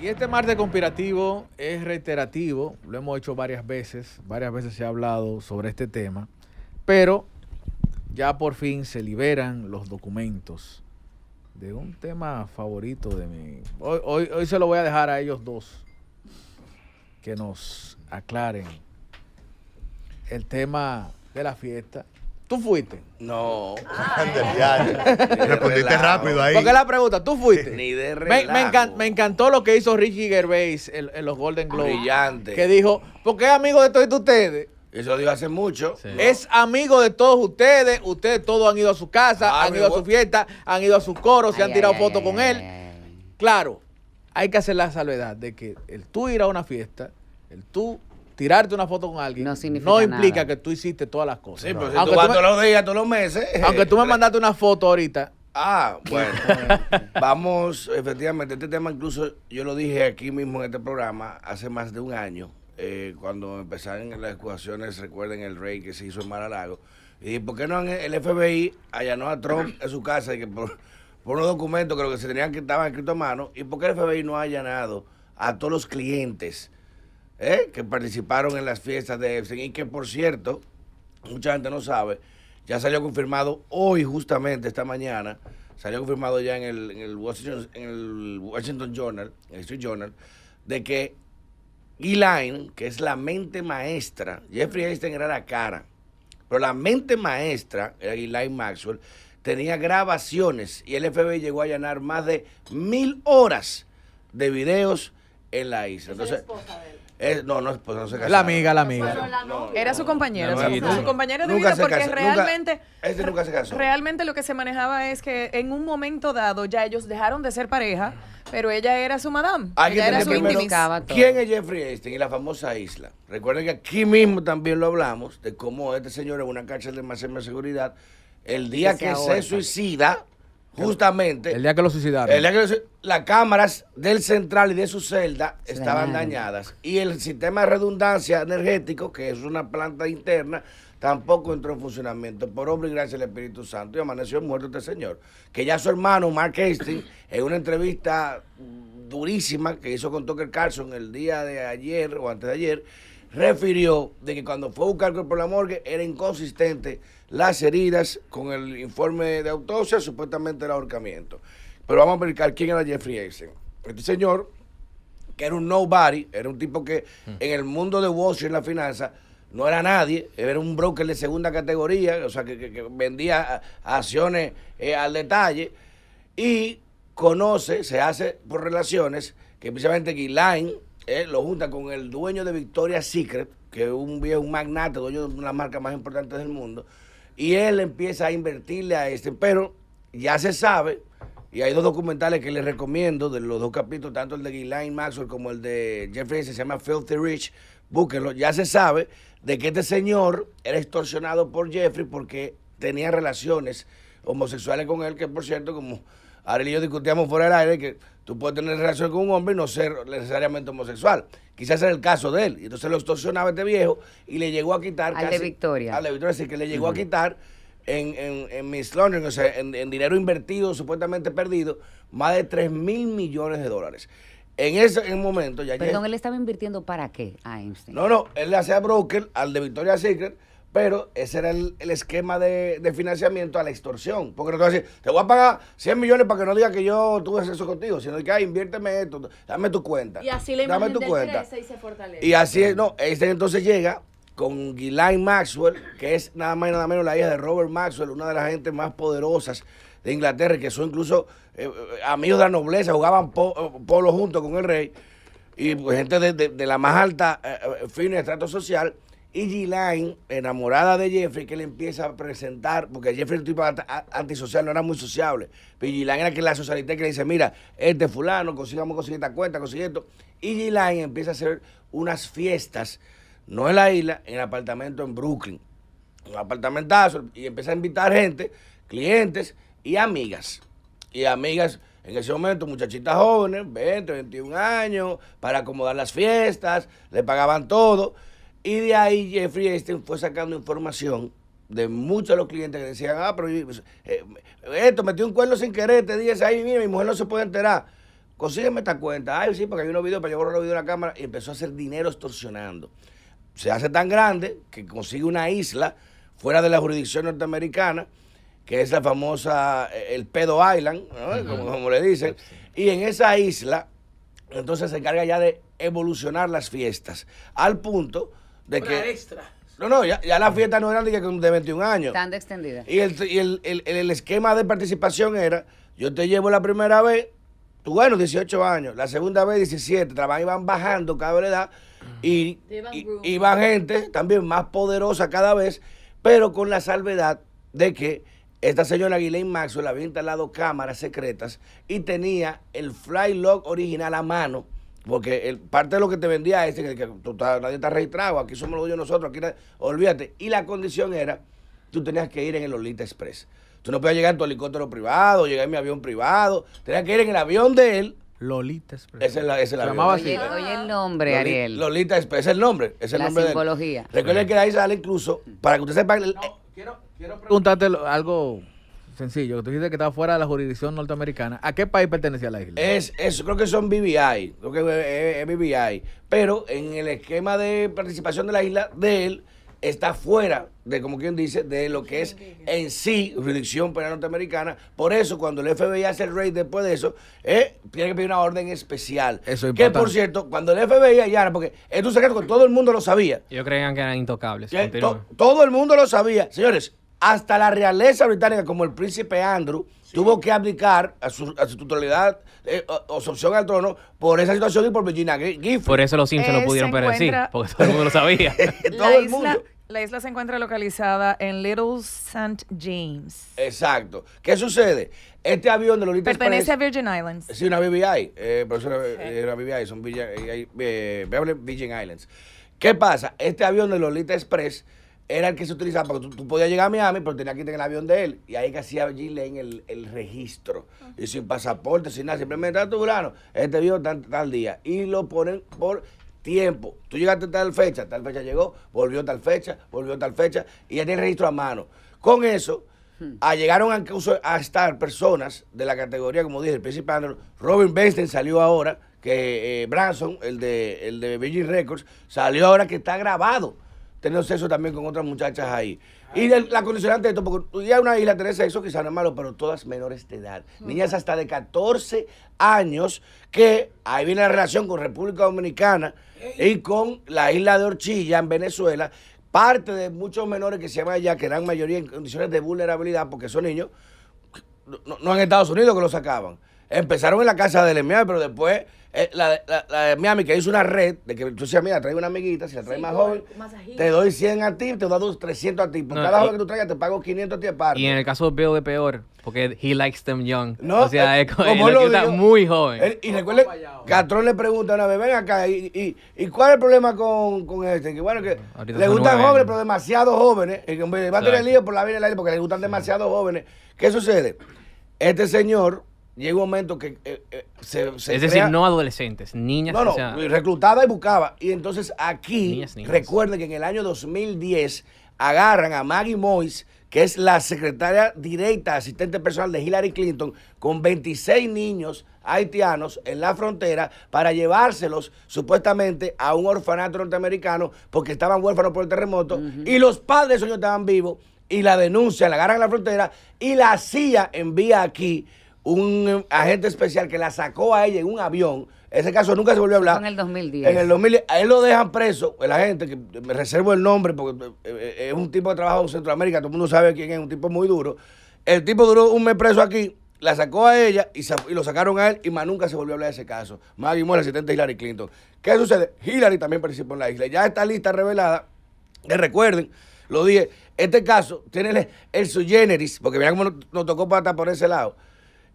Y este martes conspirativo es reiterativo, lo hemos hecho varias veces, varias veces se ha hablado sobre este tema, pero ya por fin se liberan los documentos de un tema favorito de mí. Hoy, hoy se lo voy a dejar a ellos dos que nos aclaren el tema de la fiesta ¿Tú fuiste? No. Respondiste rápido ahí. Porque la pregunta, ¿tú fuiste? Ni de me, me, encantó lo que hizo Ricky Gervais en, los Golden Globes. Brillante. Que dijo, porque es amigo de todos ustedes. Eso dijo hace mucho. Es amigo de todos ustedes. Ustedes todos han ido a su casa, ah, han ido a su fiesta, han ido a su coros, se han tirado fotos con él. Claro, hay que hacer la salvedad de que el tú ir a una fiesta, el tú tirarte una foto con alguien no, implica que tú hiciste todas las cosas. Sí, pues, aunque tú me, todos los días, todos los meses. Aunque tú me mandaste una foto ahorita. Ah, bueno. vamos, efectivamente, este tema incluso yo lo dije aquí mismo en este programa hace más de un año, eh, cuando empezaron las ecuaciones recuerden el rey que se hizo en Maralago. Y ¿por qué no el FBI allanó a Trump en su casa y que por, unos documentos que que se tenían que estaban escritos a mano? ¿Y por qué el FBI no ha allanado a todos los clientes? ¿eh? que participaron en las fiestas de Epstein y que por cierto, mucha gente no sabe, ya salió confirmado hoy justamente, esta mañana, salió confirmado ya en el, en el, Washington, Journal, en el Street Journal, de que Elaine, que es la mente maestra, Jeffrey Epstein era la cara, pero la mente maestra, era Elaine Maxwell, tenía grabaciones y el FBI llegó a llenar más de mil horas de videos en la isla. Entonces, no, no, pues no se La amiga, la amiga. era su compañera, su compañera de vida, porque realmente. nunca se casó. Realmente lo que se manejaba es que en un momento dado ya ellos dejaron de ser pareja, pero ella era su madame. Ella era su primero, ¿Quién es Jeffrey Einstein y la famosa isla? Recuerden que aquí mismo también lo hablamos de cómo este señor en una cárcel de máxima seguridad, el día que, se suicida Justamente. El día que lo suicidaron. las cámaras del central y de su celda estaban dañadas. Y el sistema de redundancia energético, que es una planta interna, tampoco entró en funcionamiento por hombre y gracia del Espíritu Santo y amaneció muerto este señor. Que ya su hermano, Mark Hastings, en una entrevista durísima que hizo con Tucker Carlson el día de ayer o antes de ayer, refirió de que cuando fue a buscar por la morgue era inconsistente las heridas con el informe de autopsia, supuestamente el ahorcamiento. Pero vamos a explicar quién era Jeffrey Eisen. Este señor, que era un nobody, era un tipo que hmm. en el mundo de Wall Street, en la finanza, no era nadie, era un broker de segunda categoría, o sea, que, vendía acciones eh, al detalle, y conoce, se hace por relaciones, que precisamente Guilain eh, lo junta con el dueño de Victoria's Secret, que es un, un magnate, dueño de una marca más importante del mundo, y él empieza a invertirle a este, pero ya se sabe, y hay dos documentales que les recomiendo, de los dos capítulos, tanto el de Ghislaine Maxwell como el de Jeffrey, se llama Filthy Rich, búsquenlo, ya se sabe de que este señor era extorsionado por Jeffrey porque tenía relaciones homosexuales con él, que por cierto, como Ariel y yo discutíamos fuera del aire que tú puedes tener relación con un hombre y no ser necesariamente homosexual. Quizás era el caso de él. Y entonces lo extorsionaba este viejo y le llegó a quitar. Al de Victoria. Al de Victoria, así que le llegó a quitar en, en, en Miss London, o sea, en, dinero invertido, supuestamente perdido, más de 3 mil millones de dólares. En ese momento ya. Perdón, él estaba invirtiendo para qué a Einstein. No, no, él le hacía broker al de Victoria Secret pero ese era el, esquema de, financiamiento a la extorsión. Porque no te a decir, te voy a pagar 100 millones para que no diga que yo tuve sexo contigo, sino que, ay, inviérteme esto, dame tu cuenta. Y así le dame tu cuenta. y Y así, es, no, este entonces llega con Ghislaine Maxwell, que es nada más y nada menos la hija de Robert Maxwell, una de las gentes más poderosas de Inglaterra, que son incluso eh, eh, amigos de la nobleza, jugaban eh, polo junto con el rey, y pues, gente de, la más alta eh, de estrato social y G-Line, enamorada de Jeffrey, que le empieza a presentar, porque Jeffrey era un tipo antisocial, no era muy sociable. Pero G-Line era que la socialité que le dice, mira, este fulano, consigamos conseguir esta cuenta, conseguir esto. Y G-Line empieza a hacer unas fiestas, no en la isla, en el apartamento en Brooklyn. Un apartamentazo, y empieza a invitar gente, clientes y amigas. Y amigas en ese momento muchachitas jóvenes, 20, 21 años, para acomodar las fiestas, le pagaban todo. Y de ahí Jeffrey Einstein fue sacando información de muchos de los clientes que decían, ah, pero eh, eh, esto, metió un cuerno sin querer, te este dije, ahí mira, mi mujer no se puede enterar. Consígueme esta cuenta. Ay, sí, porque hay unos videos, para yo los videos de la cámara. Y empezó a hacer dinero extorsionando. Se hace tan grande que consigue una isla fuera de la jurisdicción norteamericana, que es la famosa, eh, el Pedo Island, como, le dicen. Y en esa isla, entonces se encarga ya de evolucionar las fiestas, al punto de que. extra. No, no, ya, la fiesta no era de, 21 años. Tan extendida. Y, el, esquema de participación era: yo te llevo la primera vez, tú, bueno, 18 años, la segunda vez 17, trabajan bajando cada vez edad y, iba gente también más poderosa cada vez, pero con la salvedad de que esta señora Guilain Maxwell había instalado cámaras secretas y tenía el fly log original a mano porque el, parte de lo que te vendía es que, que tú ha nadie está registrado, aquí somos los dueños nosotros, aquí olvídate. Y la condición era, tú tenías que ir en el Lolita Express. Tú no podías llegar en tu helicóptero privado, llegar en mi avión privado, tenías que ir en el avión de él. Lolita Express. Ese es, el es el, así. Oye, el nombre, Ariel. Lolita Express, es el nombre. Es el nombre De psicología Recuerden que ahí sale incluso, para que usted sepa... no, eh, quiero, quiero preguntarte algo sencillo, tú dijiste que estaba fuera de la jurisdicción norteamericana. ¿A qué país pertenecía la isla? Es, eso creo que son BBI, que Pero en el esquema de participación de la isla de él está fuera de, como quien dice, de lo que es en sí jurisdicción penal norteamericana. Por eso, cuando el FBI hace el raid después de eso, eh, tiene que pedir una orden especial. Eso es Que, por cierto, cuando el FBI era porque es un secreto que todo el mundo lo sabía. Yo creían que eran intocables. pero todo el mundo lo sabía. Señores, hasta la realeza británica, como el príncipe Andrew, tuvo que abdicar a su, a totalidad eh, o, su opción al trono por esa situación y por Virginia Gifford. Por eso los Sims no lo eh, pudieron perecer porque todo el mundo lo sabía. todo La isla se encuentra localizada en Little St. James. Exacto. ¿Qué sucede? Este avión de Lolita Pertenece a Virgin Islands. Sí, una BBI. Eh, pero es una, VBI, BBI, son Virgin, eh, Virgin Islands. ¿Qué pasa? Este avión de Lolita Express era el que se utilizaba, porque tú, podías llegar a Miami, pero tenías que tener en el avión de él. Y ahí que hacía leen el, el registro. Y sin pasaporte, sin nada, simplemente tu Este vio tal, tal día. Y lo ponen por tiempo. Tú llegaste a tal fecha, tal fecha llegó, volvió tal fecha, volvió tal fecha. Y ya tiene registro a mano. Con eso, hmm. a ah, llegaron a, a, estar personas de la categoría, como dije, el principal, Robin Benson salió ahora, que eh, Branson, el de, el de Virgin Records, salió ahora que está grabado teniendo sexo también con otras muchachas ahí. Y la condicionante de esto, porque tú ya una isla tenés sexo quizás no es malo, pero todas menores de edad. Niñas hasta de 14 años, que ahí viene la relación con República Dominicana y con la isla de Orchilla en Venezuela. Parte de muchos menores que se llaman allá, que eran mayoría en condiciones de vulnerabilidad, porque son niños, no, en Estados Unidos que los sacaban. Empezaron en la casa del EMEA, pero después eh, la, la, la, de Miami que hizo una red de que tú decías, mira, trae una amiguita, si la traes más joven, te doy 100 a ti, te doy 300 a ti. Por cada joven que tú traigas, te pago 500 a ti aparte. Y en el caso de es peor, porque he likes them young. No, o sea, eh, es, como está muy joven. y recuerde Catrón le pregunta una vez, ven acá, y, y, y cuál es el problema con, con este? Que bueno, que le gustan jóvenes, pero demasiado jóvenes. Eh, va a tener lío por la vida el aire porque le gustan demasiado jóvenes. ¿Qué sucede? Este señor Llega un momento que eh, eh, se, Es decir, no adolescentes, niñas. No, no, reclutaba reclutada y buscaba. Y entonces aquí, recuerden que en el año 2010 agarran a Maggie Moyes, que es la secretaria directa, asistente personal de Hillary Clinton, con 26 niños haitianos en la frontera para llevárselos supuestamente a un orfanato norteamericano porque estaban huérfanos por el terremoto y los padres niños estaban vivos y la denuncia la agarran en la frontera y la CIA envía aquí un eh, agente especial que la sacó a ella en un avión. Ese caso nunca se volvió a hablar. En el 2010. En el 2010. A él lo dejan preso, el agente, que me reservo el nombre porque eh, eh, es un tipo que trabaja en Centroamérica, todo el mundo sabe quién es, un tipo muy duro. El tipo duró un mes preso aquí, la sacó a ella y, lo sacaron a él y más nunca se volvió a hablar de ese caso. Maggie el asistente de Hillary Clinton. ¿Qué sucede? Hillary también participó en la isla. Ya está lista revelada. Que recuerden, lo dije, este caso tiene el, su generis, porque vean cómo nos, tocó para por ese lado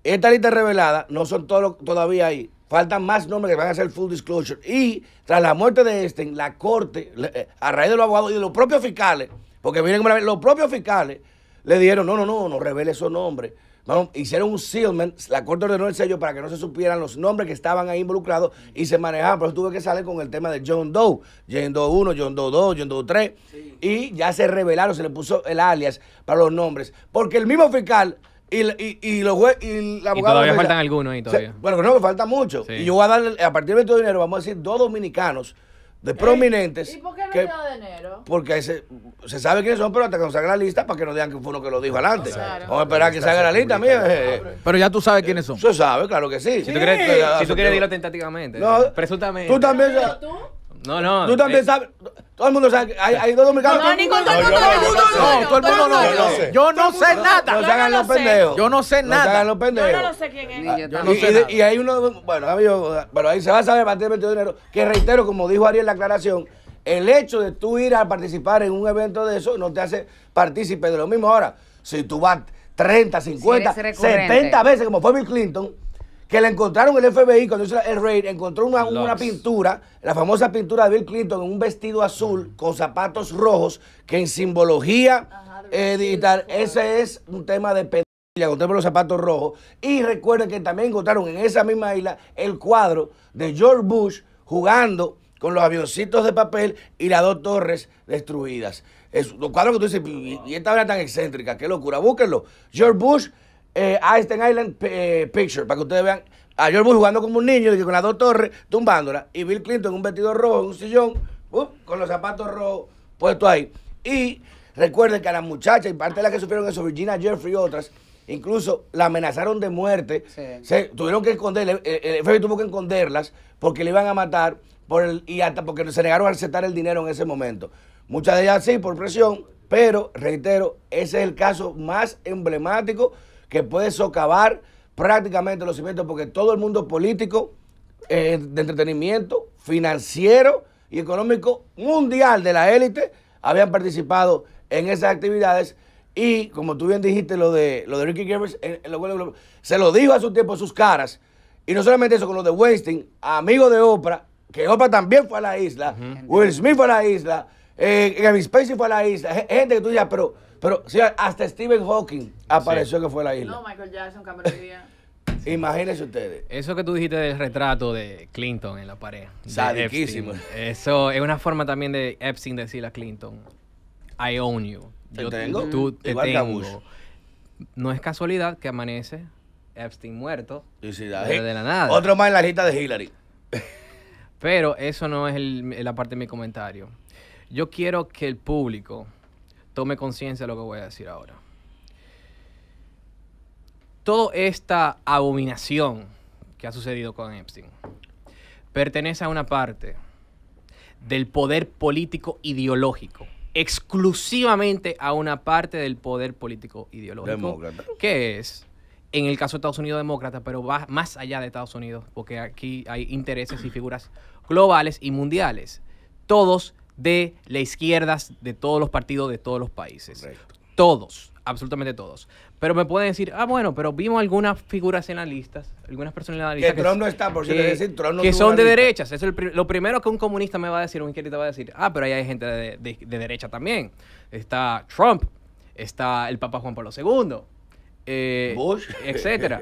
esta lista revelada no son todos todavía ahí. Faltan más nombres que van a ser full disclosure. Y tras la muerte de este, la corte, eh, a raíz de los abogados y de los propios fiscales, porque miren, los propios fiscales le dijeron, no, no, no, no revele esos nombres. hicieron un sealment, la corte ordenó el sello para que no se supieran los nombres que estaban ahí involucrados y se manejaban. Pero tuve que salir con el tema de John Doe, John Doe 1, John Doe 2, John Doe 3. Y ya se revelaron, se le puso el alias para los nombres. Porque el mismo fiscal y, y, los jueces y la abogada. Y todavía faltan algunos ahí todavía. bueno bueno, no, que falta mucho. Y yo voy a darle, a partir de este dinero, vamos a decir dos dominicanos de prominentes. ¿Y por qué no de enero? Porque se, sabe quiénes son, pero hasta que nos salga la lista para que nos digan que fue uno que lo dijo adelante. Vamos a esperar que salga la lista, mire eh, eh. Pero ya tú sabes quiénes son. Se sabe, claro que sí. Si tú quieres, si tú quieres dilo tentativamente. No, presuntamente. Tú también. ¿Tú? No, no. Tú también eh, sabes. Todo el mundo sabe. Hay, hay dos dominicanos. No, no, todo el mundo no. Todo el mundo no. Yo no sé nada. No se hagan los pendejos. Yo no sé nada. No se hagan los pendejos. Yo no sé quién es. Yo no sé Y hay uno. Bueno, amigo pero ahí se va a saber a partir del de enero. Que reitero, como dijo Ariel en la aclaración, el hecho de tú ir a participar en un evento de eso no te hace partícipe de lo mismo. Ahora, si tú vas 30, 50, 70 veces, como fue Bill Clinton que le encontraron el FBI cuando hizo el raid, encontró una, pintura, la famosa pintura de Bill Clinton en un vestido azul con zapatos rojos, que en simbología digital, ese es un tema de pedilla, contemos los zapatos rojos. Y recuerden que también encontraron en esa misma isla el cuadro de George Bush jugando con los avioncitos de papel y las dos torres destruidas. Es, un cuadro que tú dices, y, esta hora tan excéntrica, qué locura, búsquenlo. George Bush eh, Einstein Island eh, Picture, para que ustedes vean a George jugando como un niño, con las dos torres, tumbándola, y Bill Clinton en un vestido rojo, en un sillón, uh, con los zapatos rojos puestos ahí. Y recuerden que a las muchachas, y parte de las que sufrieron eso, Virginia Jeffrey y otras, incluso la amenazaron de muerte, se tuvieron que esconder el FBI tuvo que esconderlas porque le iban a matar por el, y hasta porque se negaron a aceptar el dinero en ese momento. Muchas de ellas sí, por presión, pero reitero, ese es el caso más emblemático que puede socavar prácticamente los cimientos, porque todo el mundo político, eh, de entretenimiento, financiero y económico mundial de la élite habían participado en esas actividades. Y como tú bien dijiste, lo de, lo de Ricky Gervais, eh, se lo dijo a su tiempo a sus caras. Y no solamente eso, con lo de Weinstein, amigo de Oprah, que Oprah también fue a la isla, Will Smith fue a la isla, eh, Spacey fue a la isla, gente que tú ya pero pero hasta Stephen Hawking apareció que fue la isla. No, Michael Jackson, Cameron Díaz. Imagínense ustedes. Eso que tú dijiste del retrato de Clinton en la pared. Sadiquísimo. Eso es una forma también de Epstein decirle a Clinton, I own you. Yo tengo? Tú te Igual tengo. No es casualidad que amanece Epstein muerto. de la nada. Otro más en la lista de Hillary. Pero eso no es la parte de mi comentario. Yo quiero que el público tome conciencia de lo que voy a decir ahora. Toda esta abominación que ha sucedido con Epstein pertenece a una parte del poder político ideológico, exclusivamente a una parte del poder político ideológico, que es, en el caso de Estados Unidos, demócrata, pero va más allá de Estados Unidos, porque aquí hay intereses y figuras globales y mundiales. Todos de la izquierda de todos los partidos de todos los países. Todos, absolutamente todos. Pero me pueden decir, ah, bueno, pero vimos algunas figuras en las listas, algunas personas en las listas. Que, Trump no está, por si decir, Trump no Que son de derechas. Eso es lo primero que un comunista me va a decir, un izquierdista va a decir, ah, pero ahí hay gente de, derecha también. Está Trump, está el Papa Juan Pablo II, eh, Bush, etcétera.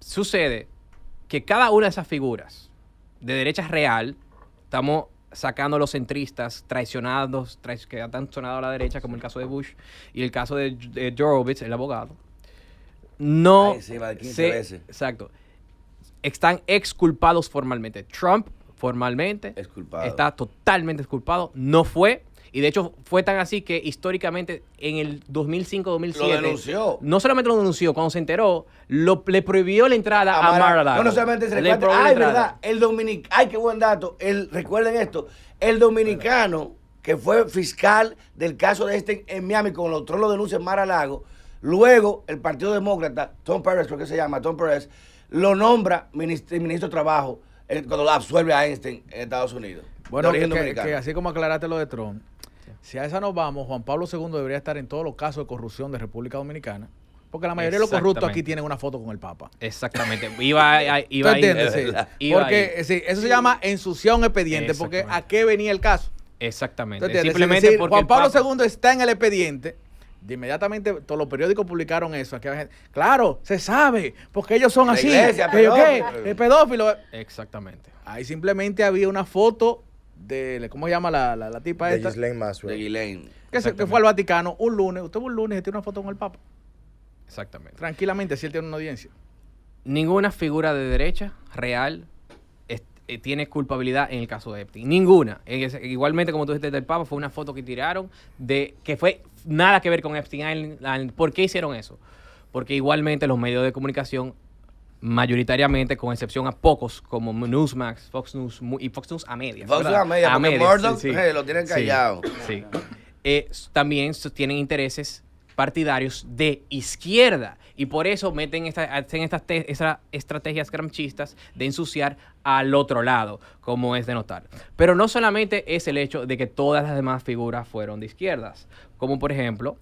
Sucede que cada una de esas figuras de derecha real, estamos sacando a los centristas traicionados, que han sonado a la derecha, como el caso de Bush y el caso de, de el abogado, no Exacto. Están exculpados formalmente. Trump formalmente está totalmente exculpado. No fue y de hecho fue tan así que históricamente en el 2005-2007... No solamente lo denunció, cuando se enteró, le prohibió la entrada a, a Mar No, solamente se le Ay, verdad, el dominicano... Ay, qué buen dato. El, recuerden esto, el dominicano que fue fiscal del caso de este en Miami, con los lo denuncia en Lago. Luego, el Partido Demócrata, Tom Perez, creo que se llama, Tom Perez, lo nombra ministro, de Trabajo cuando lo absuelve a Einstein en Estados Unidos. Bueno, así como aclaraste lo de Trump, si a esa nos vamos, Juan Pablo II debería estar en todos los casos de corrupción de República Dominicana. Porque la mayoría de los corruptos aquí tienen una foto con el Papa. Exactamente. Iba, a, porque eso se llama ensuciar un expediente, porque ¿a qué venía el caso? Exactamente. Simplemente Juan Pablo II está en el expediente. De inmediatamente todos los periódicos publicaron eso. claro, se sabe, porque ellos son así. ¿Qué? El pedófilo. Exactamente. Ahí simplemente había una foto de ¿cómo se llama la, la, la tipa de esta? Ghislaine De Ghislaine. Que, que fue al Vaticano un lunes. Usted fue un lunes y tiene una foto con el Papa. Exactamente. Tranquilamente, si él tiene una audiencia. Ninguna figura de derecha real eh, tiene culpabilidad en el caso de Epstein. Ninguna. Igualmente, como tú dijiste del Papa, fue una foto que tiraron de que fue nada que ver con Epstein ¿Por qué hicieron eso? Porque igualmente los medios de comunicación mayoritariamente, con excepción a pocos como Newsmax, Fox News y Fox News a medias. Fox News a medias, a medias, sí, eh, lo tienen callado. Sí. Eh, también tienen intereses partidarios de izquierda y por eso meten esta, hacen estas estrategias cranchistas de ensuciar al otro lado, como es de notar. Pero no solamente es el hecho de que todas las demás figuras fueron de izquierdas, como por ejemplo,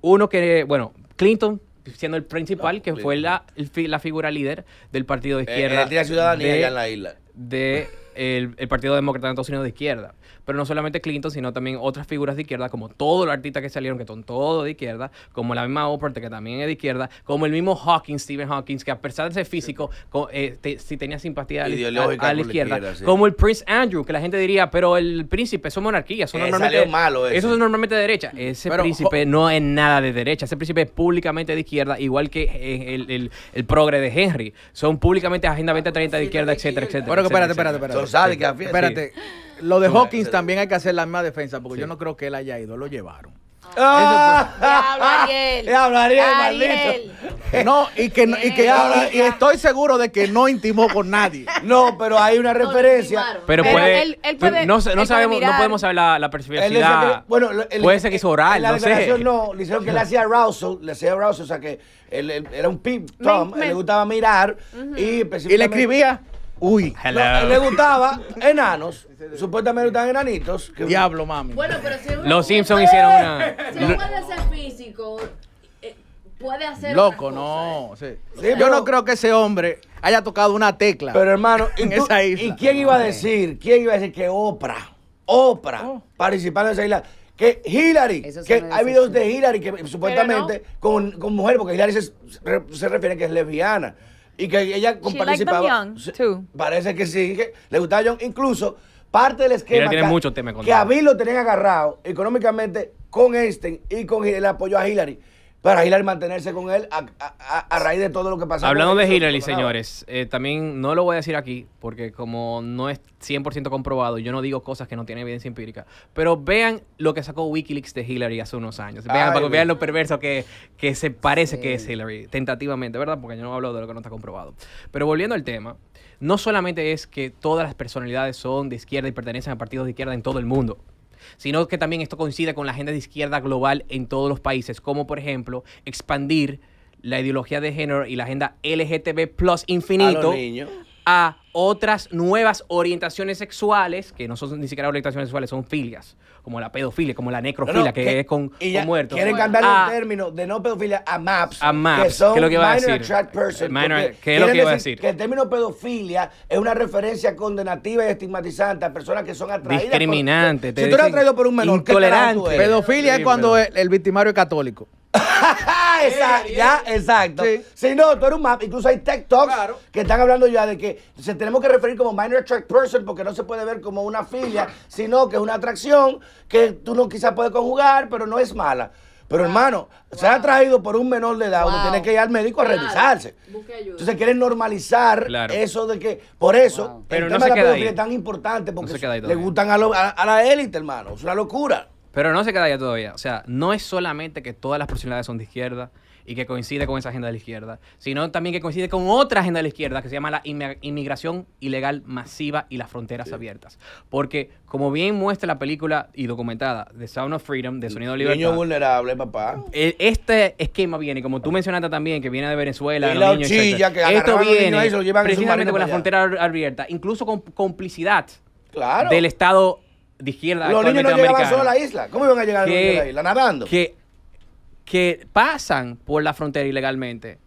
uno que, bueno, Clinton siendo el principal, que fue pues, la, la, figura líder del partido de eh, izquierda. de ciudadanía en la isla. De el, Partido Demócrata en Estados Unidos de izquierda. Pero no solamente Clinton, sino también otras figuras de izquierda, como todos los artistas que salieron, que son todos de izquierda, como la misma Oprah, que también es de izquierda, como el mismo Hawking, Stephen Hawking, que a pesar de ser físico, sí. Eh, si tenía simpatía a, la izquierda, como el Prince Andrew, que la gente diría, pero el príncipe, son monarquías, son eh, malo eso. es normalmente de derecha. Ese príncipe no es nada de derecha, ese príncipe es públicamente de izquierda, igual que eh, el, el, el progre de Henry. Son públicamente Agenda 2030 de izquierda, etcétera, etcétera. Bueno, espérate, espérate, espérate. Espérate, lo de Hawkins también hay que hacer la misma defensa, porque yo no creo que él haya ido, lo llevaron. ¡Ah! hablaría Ariel. maldito. No, y que, y que y estoy seguro de que no intimó con nadie. No, pero hay una referencia. pero, puede, él, no, sabemos, no podemos saber la, la Bueno, puede ser que hizo oral, no sé. no, le hicieron que le hacía arousal, le hacía arousal, o sea que él, era un pimp, le gustaba mirar y Y le escribía. Uy, le, gustaba enanos, supuestamente gustaban enanitos. Diablo, mami. Bueno, pero si Los Simpsons hicieron una. Si uno puede ser físico, eh, puede hacer. Loco, no. Yo no creo que ese hombre haya tocado una tecla. Pero hermano, ¿y, En esa isla. quién iba a decir? ¿Quién iba a decir que Oprah, Oprah, oh. participando en esa isla? Que Hillary, que hay videos de Hillary que supuestamente con, con porque Hillary se, se refiere que es lesbiana y que ella participaba. parece que sí, que le gustaba John Incluso parte del esquema tiene mucho que, que a Bill lo tenían agarrado económicamente con Einstein y con el apoyo a Hillary para Hillary mantenerse con él a, raíz de todo lo que pasó. Hablando de Hillary, señores, eh, también no lo voy a decir aquí, porque como no es 100% comprobado, yo no digo cosas que no tienen evidencia empírica, pero vean lo que sacó Wikileaks de Hillary hace unos años. Vean, para lo perverso que, que se parece que es Hillary, tentativamente, ¿verdad? Porque yo no hablo de lo que no está comprobado. Pero volviendo al tema, no solamente es que todas las personalidades son de izquierda y pertenecen a partidos de izquierda en todo el mundo sino que también esto coincide con la agenda de izquierda global en todos los países, como por ejemplo expandir la ideología de género y la agenda LGTB plus infinito a otras nuevas orientaciones sexuales, que no son ni siquiera orientaciones sexuales, son filias, como la pedofilia, como la necrofilia, que, es con, con muertos. Quieren cambiar ah. el término de no pedofilia a MAPS. que, son es lo que va a lo que decir? Que el término pedofilia es una referencia condenativa y estigmatizante a personas que son atraídas. Discriminante. Por, un menor, intolerante. Pedofilia es cuando el victimario es católico. Eh, ya, eh, eh. exacto. Si no, tú eres un map. Incluso hay TikToks que están hablando ya de que se tenemos que referir como minor attract person porque no se puede ver como una filia, sino que es una atracción que tú no quizás puedes conjugar, pero no es mala. Pero hermano, se ha traído por un menor de edad, tiene que ir al médico a revisarse. Entonces quieren normalizar eso de que, por eso, el tema es tan importante porque le gustan a, a la élite, hermano. Es una locura. Pero no se queda ya todavía. O sea, no es solamente que todas las personalidades son de izquierda y que coincide con esa agenda de la izquierda, sino también que coincide con otra agenda de la izquierda que se llama la inmigración ilegal masiva y las fronteras abiertas. Porque, como bien muestra la película y documentada de Sound of Freedom, de Sonido de Libertad. vulnerable, papá. E, este esquema viene, como tú mencionaste también, que viene de Venezuela, y la niños, chilla, que Esto viene se precisamente con la frontera abierta, incluso con complicidad del Estado los niños no llegaban solo a la isla. ¿Cómo iban a llegar a la isla? Nadando. Que, que pasan por la frontera ilegalmente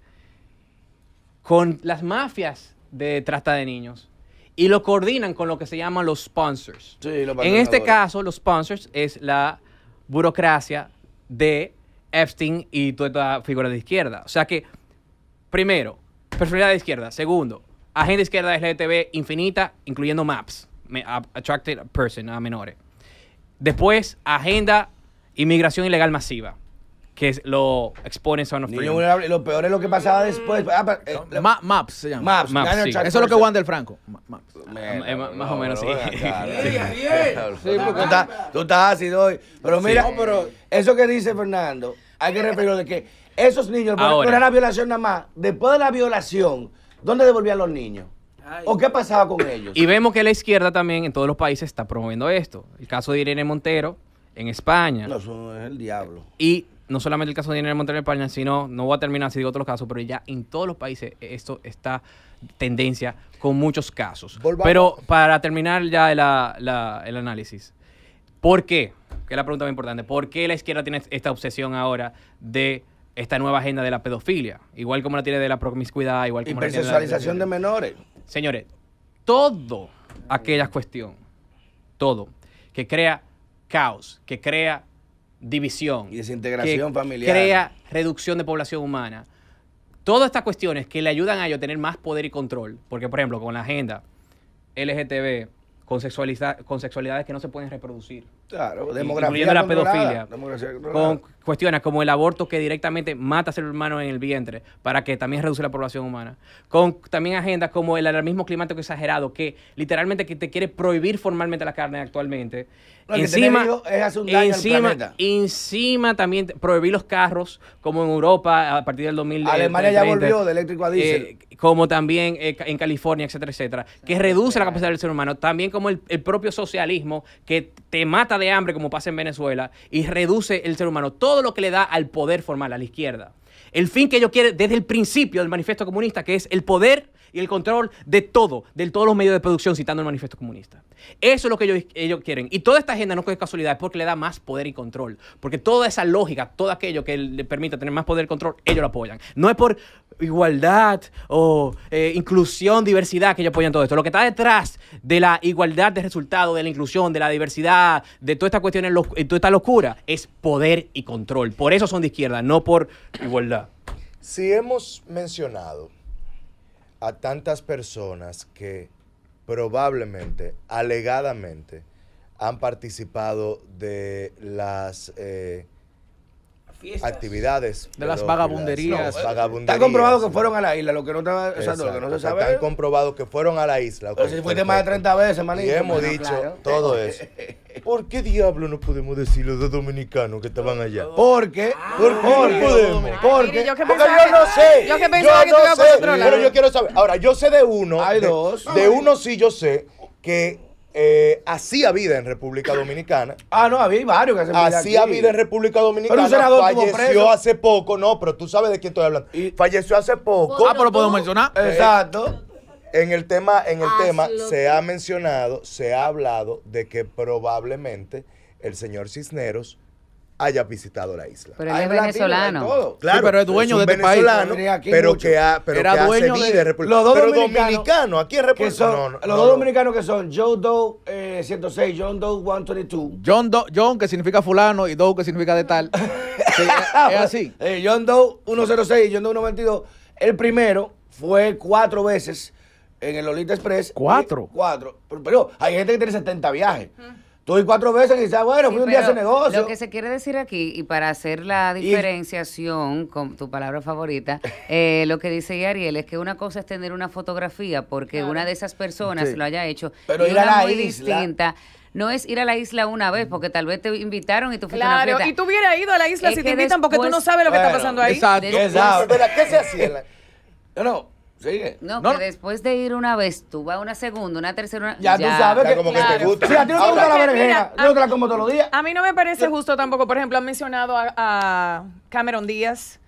con las mafias de trata de niños y lo coordinan con lo que se llama los sponsors. en este caso, los sponsors es la burocracia de Epstein y toda esta figura de izquierda. O sea que, primero, personalidad de izquierda. Segundo, agenda izquierda de LTV infinita, incluyendo MAPS attracted person, a menores. Después, agenda inmigración ilegal masiva que lo expone Son of Freedom. lo peor es lo que pasaba mm. después. Ah, eh, maps se llama. Maps. maps Eso es lo que Juan del Franco. Eh, más o menos, sí. tú estás así hoy. Pero mira, eso que dice Fernando, hay que referirlo de que esos niños, pero era la violación nada más, después de la violación, ¿dónde devolvían los niños? ¿O qué pasaba con ellos? Y vemos que la izquierda también en todos los países está promoviendo esto. El caso de Irene Montero en España. No, eso es el diablo. Y no solamente el caso de Irene Montero en España, sino, no voy a terminar si digo otros casos, pero ya en todos los países esto está tendencia con muchos casos. Pero para terminar ya el análisis, ¿por qué? Que es la pregunta más importante. ¿Por qué la izquierda tiene esta obsesión ahora de esta nueva agenda de la pedofilia, igual como la tiene de la promiscuidad, igual como la de la sexualización de menores. Señores, todo aquella cuestión, todo, que crea caos, que crea división. Y desintegración que familiar. Crea reducción de población humana. Todas estas cuestiones que le ayudan a ellos a tener más poder y control. Porque, por ejemplo, con la agenda LGTB, con, con sexualidades que no se pueden reproducir. Claro, Incluyendo la pedofilia. con Cuestiona como el aborto que directamente mata a ser humano en el vientre para que también reduce la población humana. Con también agendas como el alarmismo climático exagerado que literalmente que te quiere prohibir formalmente la carne actualmente. encima, es encima, encima también prohibir los carros como en Europa a partir del 2000. Eh, Alemania ya volvió de eléctrico a eh, diésel. como también eh, en California, etcétera, etcétera, que reduce la capacidad del ser humano. También como el, el propio socialismo que te mata de hambre como pasa en Venezuela y reduce el ser humano todo lo que le da al poder formal, a la izquierda. El fin que ellos quieren desde el principio del manifiesto comunista, que es el poder y el control de todo, de todos los medios de producción, citando el manifiesto comunista. Eso es lo que ellos, quieren. Y toda esta agenda no es casualidad, es porque le da más poder y control. Porque toda esa lógica, todo aquello que le permita tener más poder y control, ellos lo apoyan. No es por igualdad o eh, inclusión, diversidad, que ellos apoyan todo esto. Lo que está detrás de la igualdad de resultados, de la inclusión, de la diversidad, de toda esta cuestiones eh, toda esta locura, es poder y control. Por eso son de izquierda, no por igualdad. Si hemos mencionado a tantas personas que probablemente, alegadamente, han participado de las... Eh, Actividades. De las vagabunderías. Eh, están comprobados comprobado que fueron a la isla, lo que no, está, o sea, que no se sabe. Están comprobado que fueron a la isla. Pero si fuiste más de 30 veces, manito. Y hemos dicho todo eso. ¿Por qué diablo no podemos decir los dos dominicanos que estaban allá? Porque, ¿por qué porque, yo, porque yo no sé. Yo que no sé, por Pero yo quiero saber. Ahora, yo sé de uno. Hay dos. de uno sí yo sé que eh, hacía vida en República Dominicana. Ah, no, había varios que hacen. vida. Hacía vida en República Dominicana. Pero falleció hace poco, no, pero tú sabes de quién estoy hablando. falleció hace poco. Ah, pero puedo mencionar. Eh, Exacto. En el tema, en el ah, tema se ha mencionado, se ha hablado de que probablemente el señor Cisneros haya visitado la isla. Pero él ah, es venezolano. Claro, pero es dueño de este país. Pero que, ha, pero que hace vida República Los dominicanos, aquí en República Los dos dominicanos que son Joe Doe 106, eh, John Doe 122. John, Doe, John que significa fulano y Doe que significa de tal. es, así. Eh, John Doe 106 y John Doe 122. El primero fue cuatro veces en el Lolita Express. ¿Cuatro? cuatro. Pero, hay gente que tiene 70 viajes y cuatro veces y dices, ah, bueno, fui un día a ese negocio. Lo que se quiere decir aquí, y para hacer la diferenciación, con tu palabra favorita, eh, lo que dice Ariel es que una cosa es tener una fotografía porque una de esas personas lo haya hecho. Pero y ir a la isla. distinta no es ir a la isla una vez, porque tal vez te invitaron y tú fuiste claro, y tú hubieras ido a la isla si te invitan, porque tú no sabes lo que está pasando ahí. Exacto. exacto. ¿Qué se hacía? No, no, no, que después de ir una vez, tú vas una segunda, una tercera, una... Ya, ya. sabes que, como que te gusta. Sí, a ti no la yo la como todos A mí no me parece justo tampoco, por ejemplo, han mencionado a, Cameron Díaz.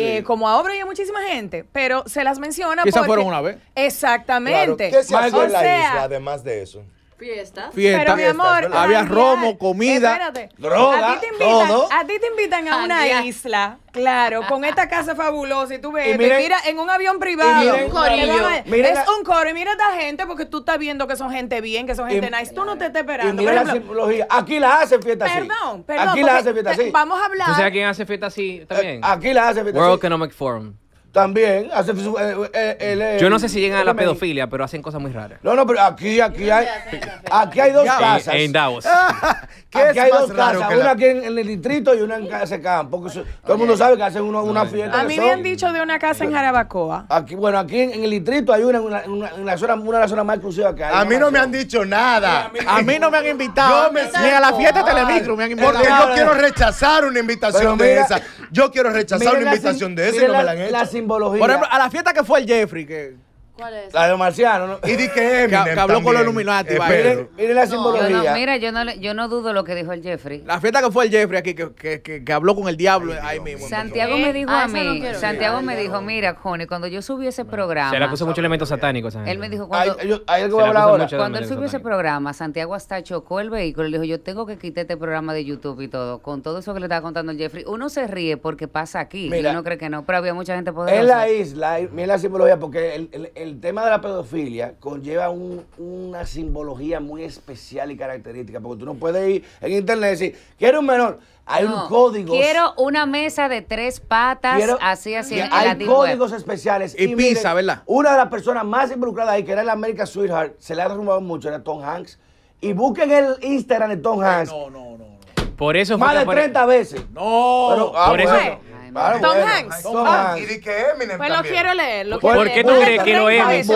Eh, como a obra y a muchísima gente, pero se las menciona Quizás porque... fueron una vez. Exactamente. ¿Qué se en la isla además de eso? Fiesta. Pero mi amor, había romo, comida, droga, a todo. A ti te invitan a una isla, claro, con esta casa fabulosa y tú ves, mira en un avión privado. mira, un corillo. es un coro mira a esta gente porque tú estás viendo que son gente bien, que son gente nice. Tú no te estás esperando. Y mira la Aquí la hacen fiesta así. Perdón, perdón. Aquí la hacen fiesta así. Vamos a hablar. ¿Tú sabes quién hace fiesta así también? aquí la hacen fiesta así. World Economic Forum. También hace eh, eh, eh, Yo no sé si llegan a la pedofilia, pero hacen cosas muy raras. No, no, pero aquí, aquí hay, aquí hay dos casas. En Davos. aquí hay dos casas, una aquí en, el distrito y una en ese Campo. todo el mundo sabe que hacen una fiesta. A mí me han dicho de una casa en Jarabacoa. Aquí, bueno, aquí en, el distrito hay una, en una, en la zona, una de las zonas más exclusivas que hay. A mí no me han dicho nada. A mí no me han invitado. ni a la fiesta de Telemicro me han invitado. Porque yo quiero rechazar una invitación de esa. Yo quiero rechazar una invitación de esa y no me la han hecho. Por ejemplo, a la fiesta que fue el Jeffrey, que, ¿Cuál es? La de los Y di que habló con los Illuminati. Eh, la simbología. mira, yo no, yo no dudo lo que dijo el Jeffrey. La fiesta que fue el Jeffrey aquí, que, que, que, habló con el diablo ahí mismo. Santiago me dijo ah, a mí, Santiago me dijo, mira, Joni, cuando yo subí ese programa. Se le puso mucho elemento satánico. Él me dijo, cuando, él subió ese programa, Santiago hasta chocó el vehículo y le dijo, yo tengo que quitar este programa de YouTube y todo. Con todo eso que le estaba contando el Jeffrey, uno se ríe porque pasa aquí. Mira, y uno cree que no, pero había mucha gente poderosa. En la isla, mira la simbología, porque el el tema de la pedofilia conlleva una simbología muy especial y característica, porque tú no puedes ir en internet y decir, quiero un menor. Hay un código. Quiero una mesa de tres patas, quiero, así, así. hay códigos especiales. Y, pisa ¿verdad? Una de las personas más involucradas ahí, que era el América Sweetheart, se le ha resumido mucho, era Tom Hanks. Y busquen el Instagram de Tom Hanks. No, no, no. Por eso Más de 30 veces. No. Ah, por eso. Tom Hanks. que Pues lo quiero leer. ¿Por, qué tú crees que lo Eminem?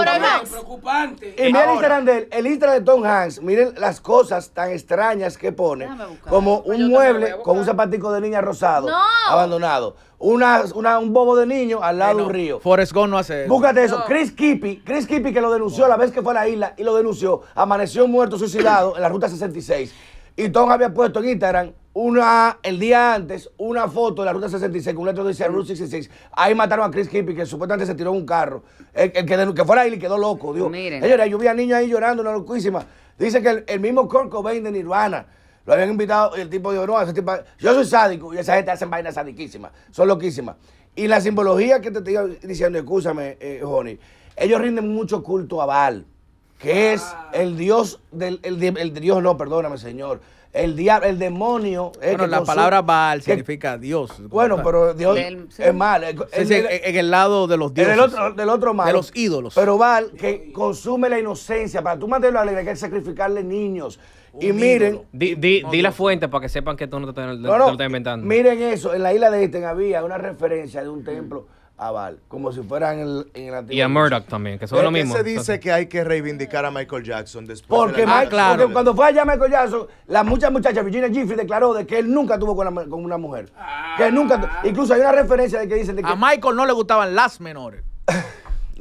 Preocupante. Y mira el Instagram de el Instagram Tom Hanks. Miren las cosas tan extrañas que pone. Como pues un mueble con un zapatico de niña rosado. Abandonado. Una, un bobo de niño al lado de un río. Forrest no hace eso. Búscate eso. Chris Kippy, Chris Kippy que lo denunció la vez que fue a la isla y lo denunció, amaneció muerto, suicidado en la ruta 66. Y Tom había puesto en Instagram una, el día antes una foto de la Ruta 66 un letrero dice Ruta 66. Ahí mataron a Chris Kippy, que supuestamente se tiró un carro. El, que, que fuera ahí le quedó loco. Dios. Miren. yo vi a niños ahí llorando, una locuísima. Dice que el, mismo Kurt Cobain de Nirvana lo habían invitado y el tipo dijo, no, ese tipo, yo soy sádico y esa gente hacen vainas sadiquísimas, son loquísimas. Y la simbología que te estoy diciendo, escúchame, eh, Johnny, ellos rinden mucho culto a Baal que es el Dios del el, Dios no, perdóname, Señor. El diablo, el demonio. bueno, la palabra Baal significa Dios. Bueno, pero Dios es mal. Es, eh, en, el lado de los dioses. En otro, del otro mal. De los ídolos. Pero Baal, que consume la inocencia. Para tú mantenerlo alegre, hay que sacrificarle niños. y miren. Di, di, la fuente para que sepan que tú no te, lo estás inventando. Miren eso. En la isla de Esten había una referencia de un templo como si fueran en, el, Y a Murdoch también, que son lo mismo. se dice que hay que reivindicar a Michael Jackson después. Porque, de cuando fue allá Michael Jackson, las muchas muchachas, Virginia Jeffrey declaró de que él nunca tuvo con, una mujer. Que nunca. Incluso hay una referencia de que dicen que. A Michael no le gustaban las menores.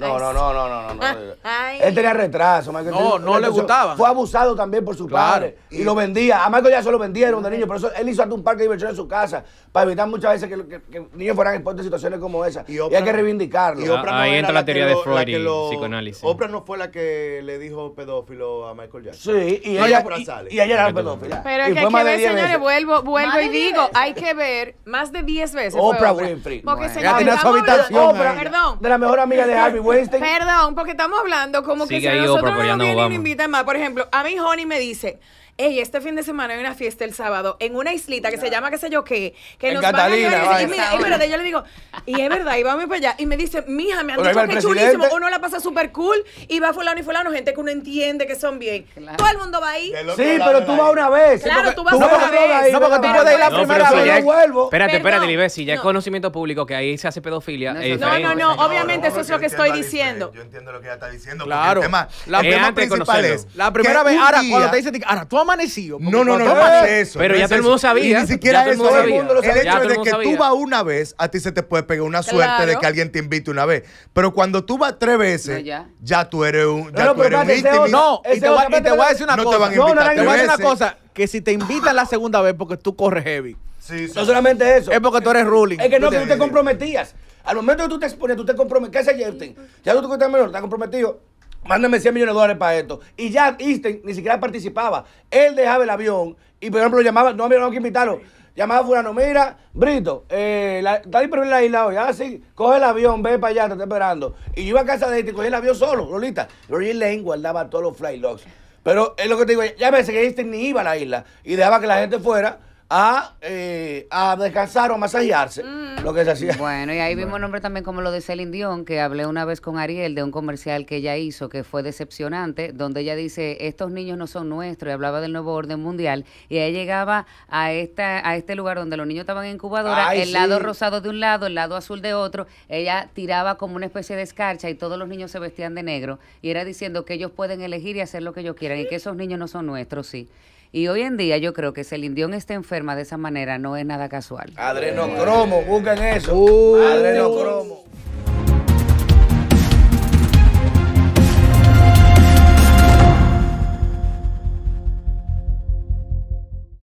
No, no, no, no, no, no. Él tenía retraso. Michael no, no le gustaba. Fue abusado también por su padre. Y lo vendía. A Michael Jackson lo vendieron de niño. Por eso él hizo hasta un parque de diversión en su casa. Para evitar muchas veces que, niños fueran expuestos a situaciones como esa. Y, hay que reivindicarlo. Ah, ahí entra la, teoría de Freud y lo, psicoanálisis. Oprah no fue la que le dijo pedófilo a Michael Jackson. Sí, y ella, y, y ella era pedófila. Pero es que que ver, señores, vuelvo, vuelvo y digo, hay que ver más de 10 veces. Oprah Winfrey. Porque se Oprah, perdón. De la mejor amiga de Harvey Perdón, porque estamos hablando como que si a nosotros no nos vienen invitan más. Por ejemplo, a mi Honey me dice, Ey, este fin de semana hay una fiesta el sábado en una islita que se llama qué sé yo qué, que en nos Catalina, y, mira, yo le digo, y es verdad, y vamos para allá. Y me dice, mija, me han dicho que es chulísimo, uno la pasa súper cool, y va fulano y fulano, gente que uno entiende que son bien. Todo el mundo va ahí. Sí, pero tú vas una vez. Claro, tú vas una vez. no, porque tú puedes ir la primera vez, no vuelvo. Espérate, espérate, si ya es conocimiento público que ahí se hace pedofilia. No, no, no, obviamente eso es lo que estoy diciendo. Yo entiendo lo que ella está diciendo, claro. el tema principal es, la primera vez, ahora, cuando te dice, ahora, tú no, no, no, no, no eso. Pero ya todo el mundo sabía. ni siquiera eso. Todo el, el hecho de que tú vas una vez, a ti se te puede pegar una suerte de que alguien te invite una vez. Pero cuando tú vas tres veces, ya. tú eres un, ya tú eres No, y te, voy, a decir una cosa. No, te van a invitar. te voy a decir una cosa. Que si te invitan la segunda vez porque tú corres heavy. no solamente eso. Es porque tú eres ruling. Es que no, que tú te comprometías. Al momento que tú te expones, tú te comprometes. ¿Qué se Ya tú te has comprometido mándame 100 millones de dólares para esto. Y ya Einstein ni siquiera participaba. Él dejaba el avión y, por ejemplo, llamaba, no había nada que invitarlo. Llamaba a Fulano, mira, Brito, eh, la, está disponible la isla hoy. Ah, sí, coge el avión, ve para allá, te está esperando. Y yo iba a casa de y cogí el avión solo, Lolita. Roger Lane guardaba todos los fly logs. Pero es lo que te digo, ya me que Easton ni iba a la isla y dejaba que la gente fuera a, eh, a descansar o a masajearse. Mm. Lo que se hacía. Bueno, y ahí vimos nombres también como lo de Celine Dion, que hablé una vez con Ariel de un comercial que ella hizo que fue decepcionante, donde ella dice, estos niños no son nuestros, y hablaba del nuevo orden mundial, y ella llegaba a, esta, a este lugar donde los niños estaban en incubadora, el lado rosado de un lado, el lado azul de otro, ella tiraba como una especie de escarcha y todos los niños se vestían de negro, y era diciendo que ellos pueden elegir y hacer lo que ellos quieran, y que esos niños no son nuestros, sí. Y hoy en día yo creo que si el indión está enferma de esa manera no es nada casual. Adrenocromo, eh. busquen eso. Uh. Adrenocromo.